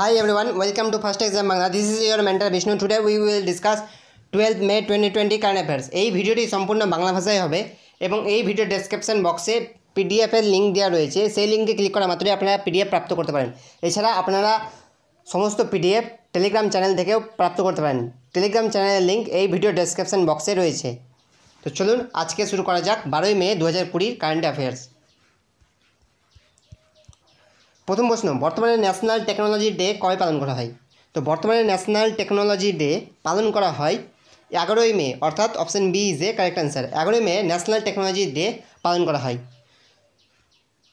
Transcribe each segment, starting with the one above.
Hi everyone, welcome to First Exam Bangla. This is your mentor Vishnu. Today we will discuss 12th May 2020 current affairs. এই ভিডিওটি সম্পূর্ণ বাংলা ভাষায় হবে এবং এই ভিডিও ডেসক্রিপশন বক্সে পিডিএফের লিঙ্ক দেওয়া রয়েছে সেই লিঙ্কে ক্লিক করা মাত্রই আপনারা পিডিএফ প্রাপ্ত করতে পারেন এছাড়া আপনারা সমস্ত পিডিএফ টেলিগ্রাম চ্যানেল থেকেও প্রাপ্ত করতে পারেন টেলিগ্রাম চ্যানেলের লিঙ্ক এই ভিডিও ডেসক্রিপশন বক্সে রয়েছে তো চলুন আজকে শুরু করা যাক বারোই মে দু হাজার কুড়ির কারেন্ট অ্যাফেয়ার্স প্রথম প্রশ্ন বর্তমানে ন্যাশনাল টেকনোলজি ডে কবে পালন করা হয় তো বর্তমানে ন্যাশনাল টেকনোলজি ডে পালন করা হয় এগারোই মে অর্থাৎ option B is a correct answer এগারোই মে ন্যাশনাল টেকনোলজি ডে পালন করা হয়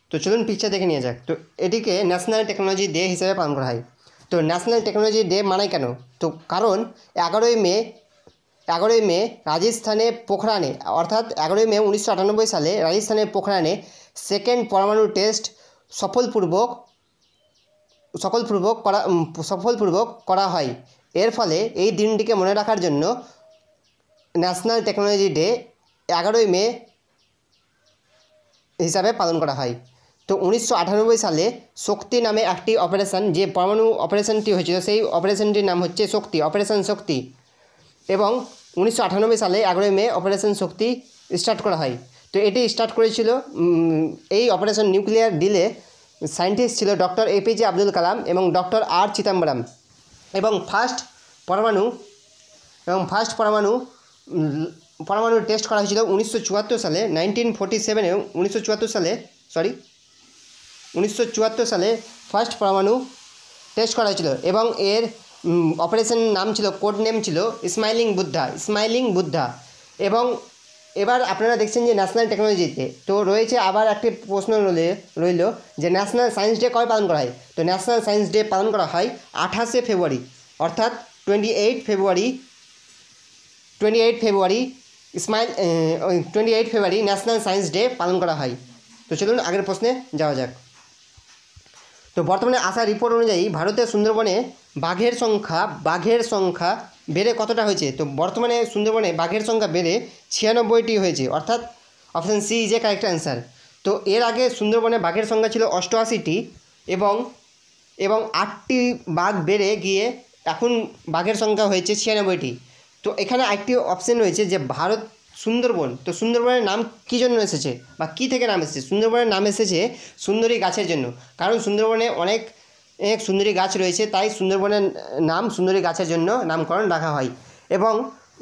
তো চলুন পিকচার দেখে নিয়ে যাক তো এটিকে ন্যাশনাল টেকনোলজি ডে হিসেবে পালন করা হয় তো ন্যাশনাল টেকনোলজি ডে মানে কেন তো কারণ এগারোই মে এগারোই মে রাজস্থানে পোখরানে অর্থাৎ এগারোই মে উনিশশো সালে রাজস্থানের পোখরানে সেকেন্ড পরমাণু টেস্ট সফলপূর্বক সফলপূর্বক করা সফলপূর্বক করা হয় এর ফলে এই দিনটিকে মনে রাখার জন্য ন্যাশনাল টেকনোলজি ডে এগারোই মে হিসাবে পালন করা হয় তো উনিশশো সালে শক্তি নামে একটি অপারেশন যে পরমাণু অপারেশনটি হয়েছিল সেই অপারেশনটির নাম হচ্ছে শক্তি অপারেশন শক্তি এবং উনিশশো সালে এগারোই মে অপারেশন শক্তি স্টার্ট করা হয় তো এটি স্টার্ট করেছিল এই অপারেশন নিউক্লিয়ার ডিলে সায়েন্টিস্ট ছিল ডক্টর এপিজে আব্দুল কালাম এবং ডক্টর আর চিদাম্বরম এবং ফার্স্ট পরমাণু এবং ফার্স্ট পরমাণু পরমাণু টেস্ট করা হয়েছিল উনিশশো সালে নাইনটিন ফোর্টি সেভেন উনিশশো সালে সরি উনিশশো সালে ফার্স্ট পরমাণু টেস্ট করা হয়েছিল এবং এর অপারেশন নাম ছিল কোড নেম ছিল স্মাইলিং বুদ্ধা স্মাইলিং বুদ্ধা এবং এবার আপনারা দেখছেন যে ন্যাশনাল টেকনোলজিতে তো রয়েছে আবার একটি প্রশ্ন রইল যে ন্যাশনাল সায়েন্স ডে কবে পালন করা হয় তো ন্যাশনাল সায়েন্স ডে পালন করা হয় আঠাশে ফেব্রুয়ারি অর্থাৎ twenty eight February twenty eight February smile twenty eight February national science day পালন করা হয় তো চলুন আগের প্রশ্নে যাওয়া যাক তো বর্তমানে আসা রিপোর্ট অনুযায়ী ভারতের সুন্দরবনে বাঘের সংখ্যা বাঘের সংখ্যা বেড়ে কতটা হয়েছে তো বর্তমানে সুন্দরবনে বাঘের সংখ্যা বেড়ে ছিয়ানব্বইটি হয়েছে অর্থাৎ option C is a correct answer তো এর আগে সুন্দরবনে বাঘের সংখ্যা ছিল অষ্টআশিটি এবং এবং আটটি বাঘ বেড়ে গিয়ে এখন বাঘের সংখ্যা হয়েছে ছিয়ানব্বইটি তো এখানে একটি অপশান রয়েছে যে ভারত সুন্দরবন তো সুন্দরবনের নাম কী জন্য এসেছে বা কী থেকে নাম এসেছে সুন্দরবনের নাম এসেছে সুন্দরী গাছের জন্য কারণ সুন্দরবনে অনেক এক সুন্দরী গাছ রয়েছে তাই সুন্দরবনের নাম সুন্দরী গাছের জন্য নামকরণ রাখা হয় এবং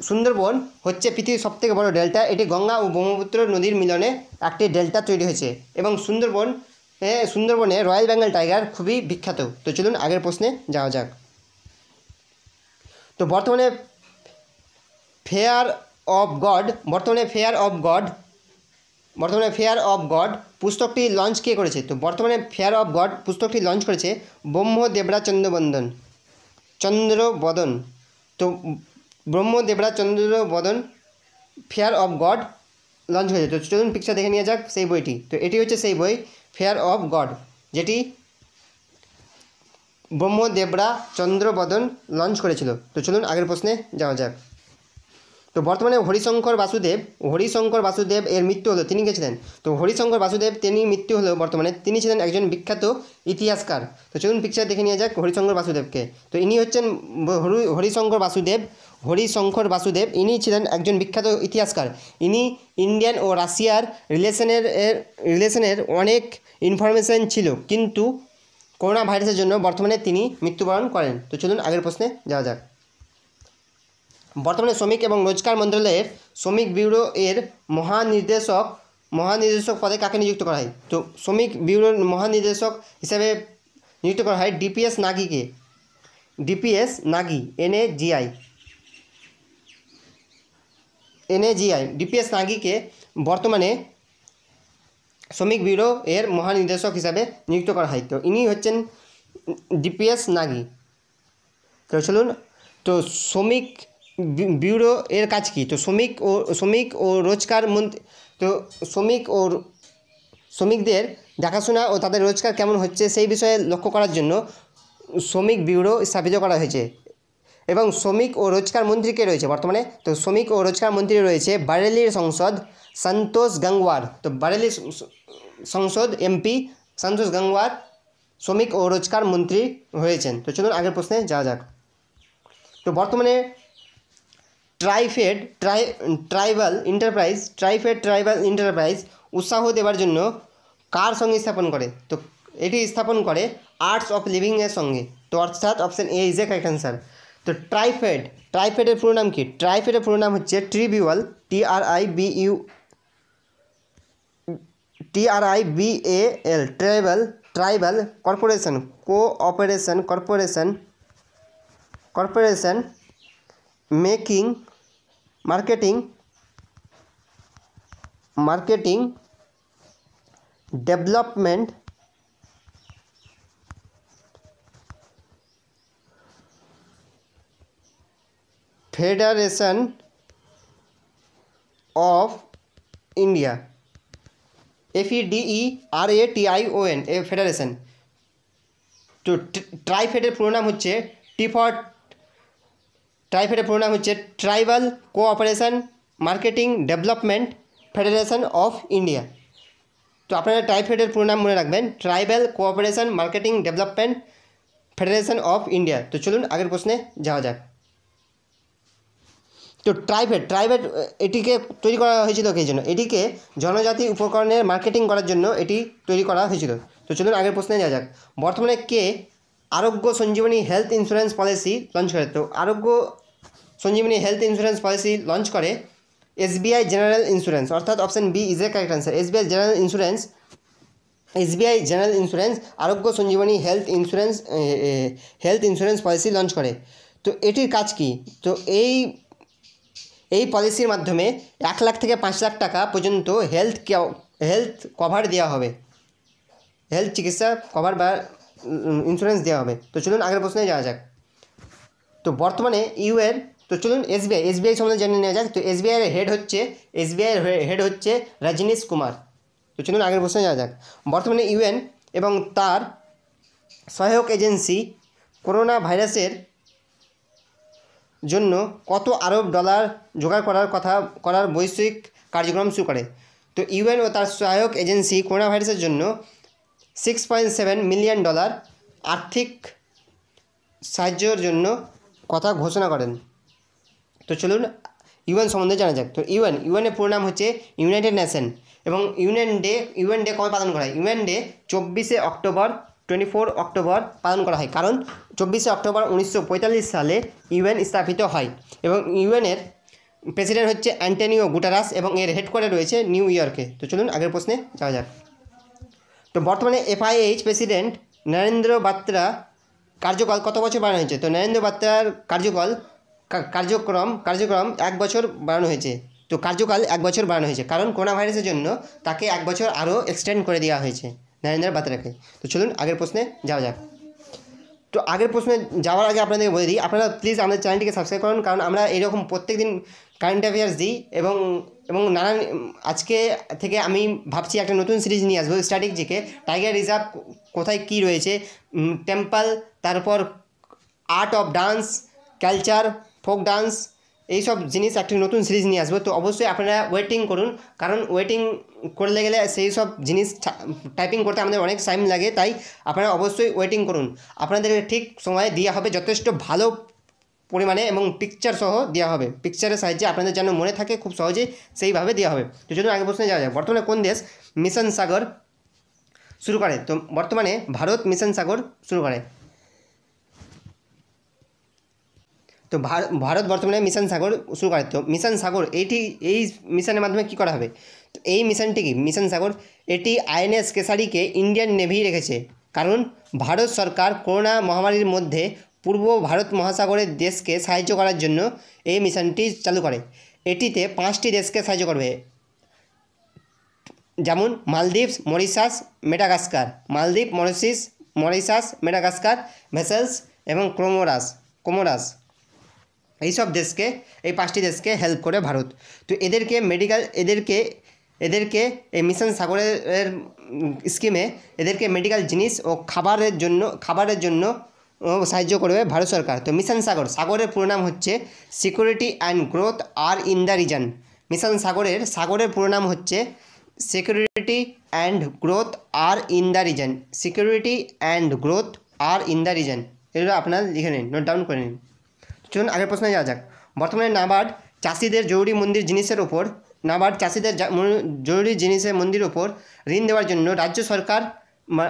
সুন্দরবন হচ্ছে পৃথিবীর সবথেকে বড় ডেল্টা এটি গঙ্গা ও ব্রহ্মপুত্র নদীর মিলনে একটি ডেল্টা তৈরি হয়েছে এবং সুন্দরবন সুন্দরবনে রয়্যাল বেঙ্গল টাইগার খুবই বিখ্যাত তো চলুন আগের প্রশ্নে যাওয়া যাক তো বর্তমানে ফেয়ার অফ গড বর্তমানে ফেয়ার অফ গড বর্তমানে ফেয়ার অফ গড পুস্তকটি লঞ্চ কে করেছে তো বর্তমানে ফেয়ার অফ গড পুস্তকটি লঞ্চ করেছে ব্রহ্মদেবরা চন্দ্রবন্দন চন্দ্রবদন তো ব্রহ্মদেবরা Chandravadan fair of God launch হয়েছে তো চলুন পিকচার দেখে নিয়ে যাক সেই বইটি তো এটি হচ্ছে সেই বই ফেয়ার অফ গড যেটি ব্রহ্মদেবরা চন্দ্রবদন লঞ্চ করেছিল তো চলুন আগের প্রশ্নে যাওয়া যাক তো বর্তমানে হরিশঙ্কর বাসুদেব হরিশঙ্কর বাসুদেব এর মৃত্যু হলো তিনি গেছিলেন তো হরিশঙ্কর বাসুদেব তিনি মৃত্যু হলো বর্তমানে তিনি ছিলেন একজন বিখ্যাত ইতিহাসকার তো চলুন পিকচার দেখে নিয়ে যাক হরিশঙ্কর বাসুদেবকে তো ইনি হচ্ছেন হরিশঙ্কর বাসুদেব হরিশঙ্কর বাসুদেব ইনি ছিলেন একজন বিখ্যাত ইতিহাসকার ইনি ইন্ডিয়ান ও রাশিয়ার রিলেশনের এর রিলেশনের অনেক ইনফরমেশন ছিল কিন্তু করোনা ভাইরাসের জন্য বর্তমানে তিনি মৃত্যুবরণ করেন তো চলুন আগের প্রশ্নে যাওয়া যাক বর্তমানে শ্রমিক এবং রোজগার মন্ত্রণালয়ের শ্রমিক ব্যুরো এর মহানির্দেশক মহানির্দেশক পদে কাকে নিযুক্ত করা হয় তো শ্রমিক ব্যুরোর মহানির্দেশক হিসাবে নিযুক্ত করা হয় ডিপিএস নাগিকে DPS Nagi NA GI GI DPS নাগিকে বর্তমানে শ্রমিক ব্যুরো এর মহানির্দেশক হিসাবে নিযুক্ত করা হয় তো ইনি হচ্ছেন ডিপিএস নাগি তো চলুন তো শ্রমিক ব্যুরো এর কাজ কি তো শ্রমিক ও শ্রমিক ও রোজগার মন্ত্রী তো শ্রমিক ও শ্রমিকদের দেখাশোনা ও তাদের রোজগার কেমন হচ্ছে সেই বিষয়ে লক্ষ্য করার জন্য শ্রমিক ব্যুরো স্থাপিত করা হয়েছে এবং শ্রমিক ও রোজগার মন্ত্রীকে রয়েছে বর্তমানে তো শ্রমিক ও রোজগার মন্ত্রী রয়েছে বারেলির সংসদ সন্তোষ গঙ্গওয়ার তো বারেলি সংসদ এমপি সন্তোষ গঙ্গওয়ার শ্রমিক ও রোজগার মন্ত্রী হয়েছেন তো চলুন আগের প্রশ্নে যাওয়া যাক তো বর্তমানে TRIFED tri tribal enterprise TRIFED tribal enterprise উৎসাহ দেওয়ার জন্য কার সঙ্গে স্থাপন করে তো এটি স্থাপন করে আর্টস অফ লিভিংয়ের সঙ্গে তো অর্থাৎ option A is a correct answer তো ট্রাইফেড ট্রাইফেডের পুরো নাম কি ট্রাইফেডের পুরো নাম হচ্ছে tribal T R I B U T R I B A L tribal tribal corporation cooperation corporation corporation making marketing marketing development federation of India F E D E R A T I O N A federation তো ট্রাইফেডের পুরো নাম হচ্ছে T for ট্রাইফেডের পুরোনাম হচ্ছে tribal cooperation marketing development federation of India তো আপনারা ট্রাইফেডের পুরোনাম মনে রাখবেন tribal cooperation marketing development federation of India তো চলুন আগের প্রশ্নে যাওয়া যাক তো ট্রাইভেট ট্রাইভেট এটিকে তৈরি করা হয়েছিল কে জন্য এটিকে জনজাতি উপকরণের মার্কেটিং করার জন্য এটি তৈরি করা হয়েছিল তো চলুন আগের প্রশ্নে যাওয়া যাক বর্তমানে কে Arogya Sanjeevani health insurance policy launch করে তো Arogya Sanjeevani health insurance policy launch করে এসবিআই জেনারেল ইন্স্যুরেন্স অর্থাৎ option B is a correct answer SBI general insurance SBI general insurance Arogya Sanjeevani health insurance health insurance policy launch করে তো এটির কাজ কি তো এই এই পলিসির মাধ্যমে এক লাখ থেকে পাঁচ লাখ টাকা পর্যন্ত হেলথ হেলথ কভার দেওয়া হবে হেলথ চিকিৎসা কভার বা ইন্স্যুরেন্স দেওয়া হবে তো চলুন আগের প্রশ্নে যাওয়া যাক তো বর্তমানে ইউএর তো চলুন এসবিআই এসবিআই সম্বন্ধে জেনে নেওয়া যাক তো এর হেড হচ্ছে এর হেড হচ্ছে রজনীশ কুমার তো চলুন আগের প্রশ্নে যাওয়া যাক বর্তমানে ইউএন এবং তার সহায়ক এজেন্সি করোনা ভাইরাসের জন্য কত আরব ডলার জোগাড় করার কথা করার বৈশ্বিক কার্যক্রম শুরু করে তো ইউএন ও তার সহায়ক এজেন্সি করোনা ভাইরাসের জন্য six point seven million dollar আর্থিক সাহায্যের জন্য কথা ঘোষণা করেন তো চলুন ইউএন সম্বন্ধে জানা যাক তো ইউএন ইউএনের পুরো নাম হচ্ছে ইউনাইটেড নেশন এবং ইউনিয়ন ডে ইউএন ডে কবে পালন করা হয় ইউএন ডে চব্বিশে অক্টোবর টোয়েন্টি ফোর অক্টোবর পালন করা হয় কারণ চব্বিশে অক্টোবর উনিশশো সালে ইউএন স্থাপিত হয় এবং ইউএনের প্রেসিডেন্ট হচ্ছে অ্যান্টনিও গুটারাস এবং এর হেডকোয়ার্টার রয়েছে নিউ ইয়র্কে তো চলুন আগের প্রশ্নে যাওয়া যাক তো বর্তমানে এফআইএইচ প্রেসিডেন্ট নরেন্দ্র বাত্রা কার্যকাল কত বছর বাড়ানো হয়েছে তো নরেন্দ্র বাত্রার কার্যকাল কার্যক্রম কার্যক্রম এক বছর বাড়ানো হয়েছে তো কার্যকাল এক বছর বাড়ানো হয়েছে কারণ করোনা ভাইরাসের জন্য তাকে এক বছর আরও এক্সটেন্ড করে দেওয়া হয়েছে নরেন্দ্র বাতরাকে তো চলুন আগের প্রশ্নে যাওয়া যাক তো আগের প্রশ্নে যাওয়ার আগে আপনাদেরকে বলে দিই আপনারা প্লিজ আমাদের চ্যানেলটিকে সাবস্ক্রাইব করুন কারণ আমরা এরকম প্রত্যেক দিন কারেন্ট অ্যাফেয়ার্স দিই এবং এবং নানান আজকে থেকে আমি ভাবছি একটা নতুন সিরিজ নিয়ে আসবো স্ট্র্যাটেজিকে টাইগার রিজার্ভ কোথায় কি রয়েছে টেম্পল তারপর আর্ট অফ ডান্স কালচার ঠং ডান্স এই সব জিনিস আচ্ছা নতুন সিরিজ নি আসবে তো অবশ্যই আপনারা ওয়েটিং করুন কারণ ওয়েটিং করে গেলে সেই সব জিনিস টাইপিং করতে আমাদের অনেক টাইম লাগে তাই আপনারা অবশ্যই ওয়েটিং করুন আপনাদের ঠিক সময়ে দেয়া হবে যথেষ্ট ভালো পরিমাণে এবং পিকচার সহ দেয়া হবে পিকচারে সাহায্যে আপনাদের জানা মনে থাকে খুব সহজে সেই ভাবে দেয়া হবে তো যদি আগে প্রশ্নে যাওয়া যাক বর্তমানে কোন দেশ মিশন সাগর শুরু করে বর্তমানে ভারত মিশন সাগর শুরু করে তো ভারত বর্তমানে মিশন সাগর শুরু করে তো মিশন সাগর এইটি এই মিশনের মাধ্যমে কী করা হবে তো এই মিশনটি কি মিশন সাগর এটি আইএনএস কেশারিকে ইন্ডিয়ান নেভি রেখেছে কারণ ভারত সরকার করোনা মহামারীর মধ্যে পূর্ব ভারত মহাসাগরের দেশকে সাহায্য করার জন্য এই মিশনটি চালু করে এটিতে পাঁচটি দেশকে সাহায্য করবে যেমন মালদ্বীপস মরিশাস মেটাগাস্কার মালদ্বীপ মরিশিস মরিশাস মেটাগাস্কার ভেসেলস এবং ক্রোমোরাস কোমোরাস এই সব দেশকে এই পাঁচটি দেশকে হেল্প করে ভারত তো এদেরকে মেডিকেল এদেরকে এদেরকে এই মিশন সাগরের স্কিমে এদেরকে মেডিকেল জিনিস ও খাবারের জন্য খাবারের জন্য সাহায্য করবে ভারত সরকার তো মিশন সাগর সাগরের পুরো নাম হচ্ছে সিকিউরিটি অ্যান্ড গ্রোথ আর ইন দ্য রিজন মিশন সাগরের সাগরের পুরো নাম হচ্ছে সিকিউরিটি অ্যান্ড গ্রোথ আর in the region security and growth আর ইন দ্য রিজন এগুলো আপনার লিখে নিন নোট ডাউন করে নিন চলুন আগের প্রশ্নে যাওয়া যাক বর্তমানে নাবার্ড চাষিদের জরুরি মন্দির জিনিসের ওপর নাবার্ড চাষিদের জরুরি জিনিসের মন্দির ওপর ঋণ দেওয়ার জন্য রাজ্য সরকার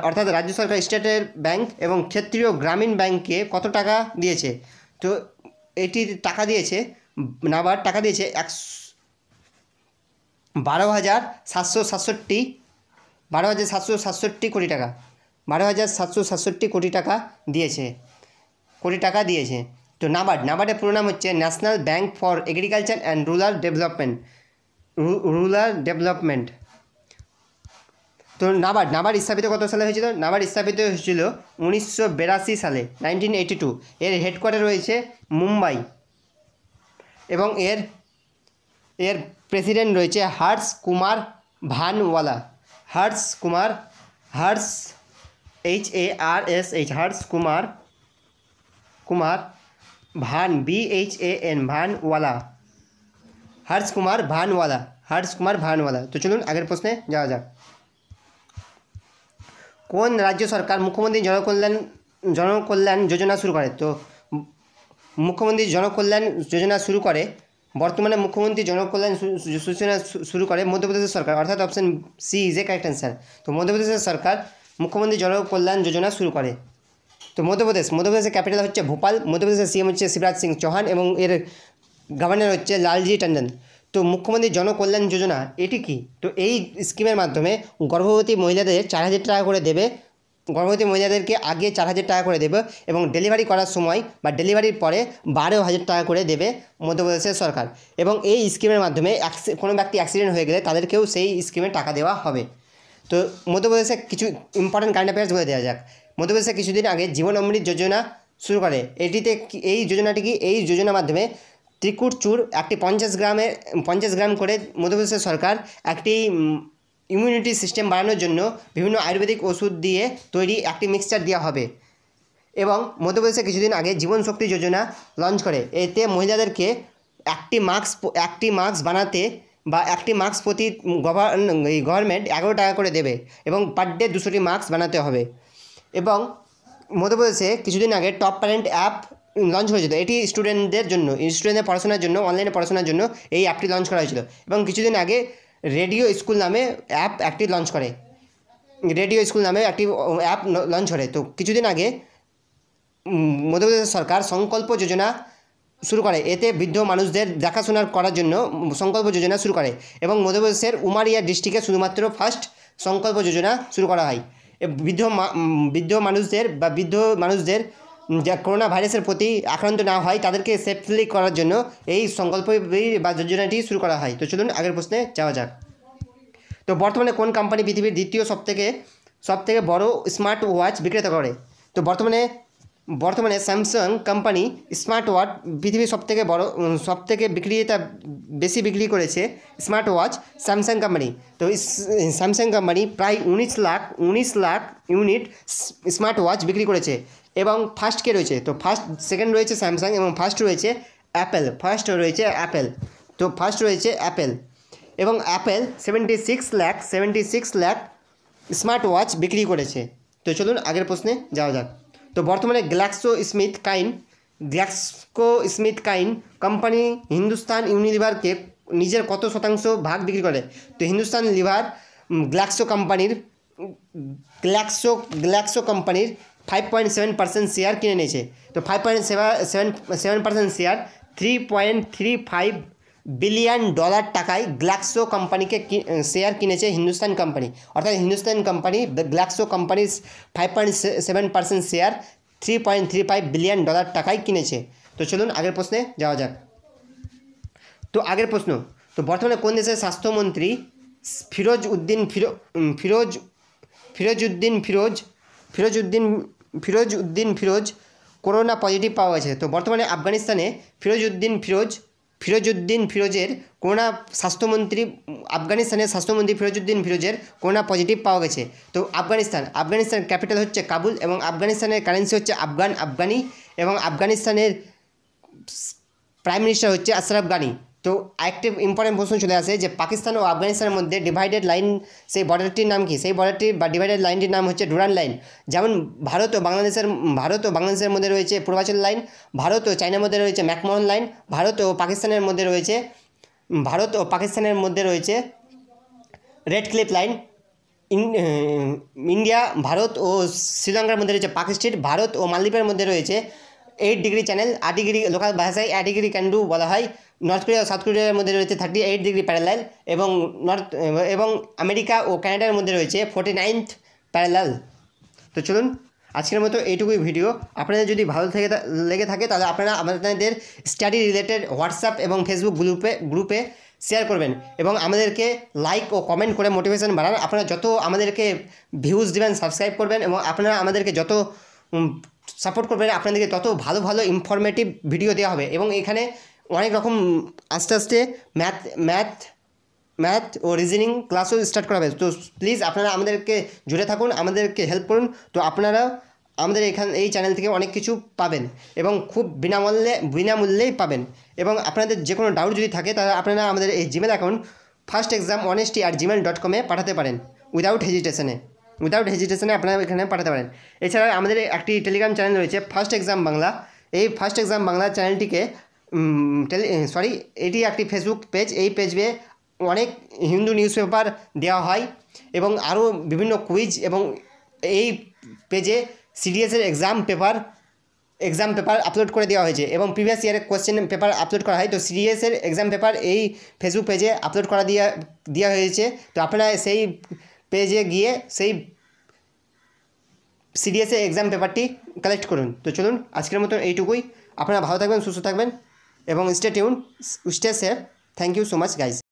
অর্থাৎ রাজ্য সরকার স্টেটের ব্যাংক এবং ক্ষেত্রীয় গ্রামীণ ব্যাংককে কত টাকা দিয়েছে তো এটি টাকা দিয়েছে নাবার্ড টাকা দিয়েছে একশো বারো হাজার সাতশো সাতষট্টি বারো হাজার সাতশো সাতষট্টি কোটি টাকা বারো হাজার সাতশো সাতষট্টি কোটি টাকা দিয়েছে কোটি টাকা দিয়েছে তো নাবার্ড নাবার্ডের পুরো নাম হচ্ছে national bank for agriculture and rural development rural development তো নাবার্ড নাবার্ড স্থাপিত কত সালে হয়েছিল নাবার্ড স্থাপিত হয়েছিল উনিশশো সালে নাইনটিন এর হেডকোয়ার্টার রয়েছে মুম্বাই এবং এর এর প্রেসিডেন্ট রয়েছে Harsh Kumar Bhanwala Harsh Kumar Harsh H A R S H Harsh Kumar Kumar Bhan B H A N Bhanwala Harsh Kumar Bhanwala Harsh Kumar Bhanwala তো চলুন আগের প্রশ্নে যাওয়া যাক কোন রাজ্য সরকার মুখ্যমন্ত্রী জনকল্যাণ জনকল্যাণ যোজনা শুরু করে তো মুখ্যমন্ত্রী জনকল্যাণ যোজনা শুরু করে বর্তমানে মুখ্যমন্ত্রী জনকল্যাণ সূচনা শুরু করে মধ্যপ্রদেশের সরকার অর্থাৎ option C is a correct answer তো মধ্যপ্রদেশের সরকার মুখ্যমন্ত্রী জনকল্যাণ যোজনা শুরু করে তো মধ্যপ্রদেশ মধ্যপ্রদেশের ক্যাপিটাল হচ্ছে ভোপাল মধ্যপ্রদেশের সিএম হচ্ছে শিবরাজ সিং চৌহান এবং এর গভর্নর হচ্ছে লালজি টন্ডন তো মুখ্যমন্ত্রী জনকল্যাণ যোজনা এটি কি তো এই স্কিমের মাধ্যমে গর্ভবতী মহিলাদের চার হাজার টাকা করে দেবে গর্ভবতী মহিলাদেরকে আগে চার হাজার টাকা করে দেবে এবং ডেলিভারি করার সময় বা ডেলিভারির পরে বারো হাজার টাকা করে দেবে মধ্যপ্রদেশের সরকার এবং এই স্কিমের মাধ্যমে কোনো ব্যক্তি অ্যাক্সিডেন্ট হয়ে গেলে তাদেরকেও সেই স্কিমে টাকা দেওয়া হবে তো মধ্যপ্রদেশে কিছু ইম্পর্টেন্ট কারেন্ট অ্যাফেয়ার্স বলে দেওয়া যাক মধ্যপ্রদেশে কিছুদিন আগে জীবন অমৃত যোজনা শুরু করে এটিতে এই যোজনাটি কি এই যোজনার মাধ্যমে ত্রিকুট চুর একটি পঞ্চাশ গ্রামে পঞ্চাশ গ্রাম করে মধ্যপ্রদেশের সরকার একটি ইমিউনিটি সিস্টেম বাড়ানোর জন্য বিভিন্ন আয়ুর্বেদিক ওষুধ দিয়ে তৈরি একটি মিক্সচার দেওয়া হবে এবং মধ্যপ্রদেশে কিছুদিন আগে জীবন শক্তি যোজনা লঞ্চ করে এতে মহিলাদেরকে একটি মাস্ক একটি মাস্ক বানাতে বা একটি মাস্ক প্রতি গভর্নমেন্ট এগারো টাকা করে দেবে এবং পার ডে দুশোটি মাস্ক বানাতে হবে এবং মধ্যপ্রদেশে কিছুদিন আগে টপ প্যারেন্ট অ্যাপ লঞ্চ হয়েছিল এটি স্টুডেন্টদের জন্য স্টুডেন্টদের পড়াশোনার জন্য অনলাইনে পড়াশোনার জন্য এই অ্যাপটি লঞ্চ করা হয়েছিল এবং কিছুদিন আগে রেডিও স্কুল নামে অ্যাপ একটি লঞ্চ করে রেডিও স্কুল নামে একটি অ্যাপ লঞ্চ করে তো কিছুদিন আগে মধ্যপ্রদেশ সরকার সংকল্প যোজনা শুরু করে এতে বৃদ্ধ মানুষদের দেখাশোনা করার জন্য সংকল্প যোজনা শুরু করে এবং মধ্যপ্রদেশের উমারিয়া ডিস্ট্রিক্টে শুধুমাত্র ফার্স্ট সংকল্প যোজনা শুরু করা হয় বৃদ্ধ বৃদ্ধ মানুষদের বা বৃদ্ধ মানুষদের যা করোনা ভাইরাসের প্রতি আক্রান্ত না হয় তাদেরকে সেফলি করার জন্য এই সংকল্প বা যোজনাটি শুরু করা হয় তো চলুন আগের প্রশ্নে যাওয়া যাক তো বর্তমানে কোন কোম্পানি পৃথিবীর দ্বিতীয় সবথেকে সবথেকে বড় স্মার্ট ওয়াচ বিক্রেতা করে তো বর্তমানে বর্তমানে স্যামসাং কোম্পানি স্মার্ট ওয়াচ পৃথিবীর সবথেকে বড় সবথেকে বিক্রিতা বেশি বিক্রি করেছে স্মার্ট ওয়াচ স্যামসাং কোম্পানি তো স্যামসাং কোম্পানি প্রায় উনিশ লাখ উনিশ লাখ ইউনিট স্মার্ট ওয়াচ বিক্রি করেছে এবং ফার্স্ট কে রয়েছে তো ফার্স্ট সেকেন্ড রয়েছে স্যামসাং এবং ফার্স্ট রয়েছে অ্যাপেল ফার্স্ট রয়েছে অ্যাপেল তো ফার্স্ট রয়েছে অ্যাপেল এবং Apple seventy six lakh seventy six lakh smart watch বিক্রি করেছে তো চলুন আগের প্রশ্নে যাওয়া যাক তো বর্তমানে Glaxo Smith Kline Glaxo Smith Kline company Hindustan Unilever কে নিজর কত শতাংশ ভাগ ডিগ্রি করে তো हिंदुस्तान ইউনিলিভার গ্ল্যাকসো কোম্পানির গ্ল্যাকসো গ্ল্যাকসো কোম্পানির 5.7% শেয়ার কিনেছে তো 5.7 7% শেয়ার 3.35 বিলিয়ন ডলার টাকায় গ্ল্যাক্সো কোম্পানিকে শেয়ার কিনেছে হিন্দুস্তান কোম্পানি অর্থাৎ হিন্দুস্তান কোম্পানি গ্ল্যাক্সো কোম্পানির five point seven percent share three point three five billion dollar টাকায় কিনেছে তো চলুন আগের প্রশ্নে যাওয়া যাক তো আগের প্রশ্ন তো বর্তমানে কোন দেশের স্বাস্থ্যমন্ত্রী ফিরোজ উদ্দিন ফিরোজ ফিরোজ উদ্দিন ফিরোজ ফিরোজ উদ্দিন ফিরোজ উদ্দিন ফিরোজ করোনা পজিটিভ পাওয়া গেছে তো বর্তমানে আফগানিস্তানে ফিরোজ উদ্দিন ফিরোজ ফিরোজউদ্দিন ফিরোজের করোনা স্বাস্থ্যমন্ত্রী আফগানিস্তানের স্বাস্থ্যমন্ত্রী ফিরোজউদ্দিন ফিরোজের করোনা পজিটিভ পাওয়া গেছে তো আফগানিস্তান আফগানিস্তান ক্যাপিটাল হচ্ছে কাবুল এবং আফগানিস্তানের কারেন্সি হচ্ছে আফগান আফগানি এবং আফগানিস্তানের প্রাইম মিনিস্টার হচ্ছে আশরাফ গানি তো একটি ইম্পর্টেন্ট প্রশ্ন চলে আসে যে পাকিস্তান ও আফগানিস্তানের মধ্যে ডিভাইডেড লাইন সেই বর্ডারটির নাম কি সেই বর্ডারটি বা ডিভাইডেড লাইনটির নাম হচ্ছে ডুরান লাইন যেমন ভারত ও বাংলাদেশের ভারত ও বাংলাদেশের মধ্যে রয়েছে পূর্বাচল লাইন ভারত ও চায়নার মধ্যে রয়েছে ম্যাকমোহন লাইন ভারত ও পাকিস্তানের মধ্যে রয়েছে ভারত ও পাকিস্তানের মধ্যে রয়েছে Radcliffe line India Bharat ও শ্রীলঙ্কার মধ্যে রয়েছে পাকিস্তান স্ট্রিট ভারত ও মালদ্বীপের মধ্যে রয়েছে এইট ডিগ্রি চ্যানেল আট ডিগ্রি লোকাল ভাষায় আট ডিগ্রি ক্যান্ডু বলা হয় নর্থ কোরিয়া ও সাউথ কোরিয়ার মধ্যে রয়েছে থার্টি এইট ডিগ্রি প্যারালাল এবং নর্থ এবং আমেরিকা ও ক্যানাডার মধ্যে রয়েছে ফোর্টি নাইনথ প্যারালাল তো চলুন আজকের মতো এইটুকুই ভিডিও আপনাদের যদি ভালো থেকে লেগে থাকে তাহলে আপনারা আপনাদের স্টাডি রিলেটেড হোয়াটসঅ্যাপ এবং ফেসবুক গ্রুপে গ্রুপে শেয়ার করবেন এবং আমাদেরকে লাইক ও কমেন্ট করে মোটিভেশন বাড়ান আপনারা যত আমাদেরকে ভিউজ দেবেন সাবস্ক্রাইব করবেন এবং আপনারা আমাদেরকে যত সাপোর্ট করবেন আপনাদেরকে তত ভালো ভালো ইনফরমেটিভ ভিডিও দেওয়া হবে এবং এখানে অনেক রকম আস্তে আস্তে ম্যাথ ম্যাথ ম্যাথ ও রিজনিং ক্লাসও স্টার্ট করা হবে তো প্লিজ আপনারা আমাদেরকে জুড়ে থাকুন আমাদেরকে হেল্প করুন তো আপনারা আমাদের এখান এই চ্যানেল থেকে অনেক কিছু পাবেন এবং খুব বিনামূল্যে বিনামূল্যেই পাবেন এবং আপনাদের যে কোনো ডাউট যদি থাকে তাহলে আপনারা আমাদের এই Gmail account first exam honesty আর জিমেল ডট কমে পাঠাতে পারেন উইদাউট হেজিটেশনে উইদাউট হেজিটেশনে আপনারা এখানে পাঠাতে পারেন এছাড়া আমাদের একটি টেলিগ্রাম চ্যানেল রয়েছে ফার্স্ট এক্সাম বাংলা এই ফার্স্ট এক্সাম বাংলা চ্যানেলটিকে টেলি সরি এটি একটি ফেসবুক পেজ এই পেজে অনেক হিন্দু নিউজ পেপার দেওয়া হয় এবং আরও বিভিন্ন কুইজ এবং এই পেজে সিডিএসের exam paper exam paper upload করে দেওয়া হয়েছে এবং প্রিভিয়াস ইয়ারের কোয়েশ্চেন পেপার আপলোড করা হয় তো সিডিএসের এক্সাম পেপার এই ফেসবুক পেজে আপলোড করা দিয়া দেওয়া হয়েছে তো আপনারা সেই পেজে গিয়ে সেই সিরিয়াসের এক্সাম পেপারটি কালেক্ট করুন তো চলুন আজকের মতন এইটুকুই আপনারা ভালো থাকবেন সুস্থ থাকবেন এবং stay tune stay safe thank you so much guys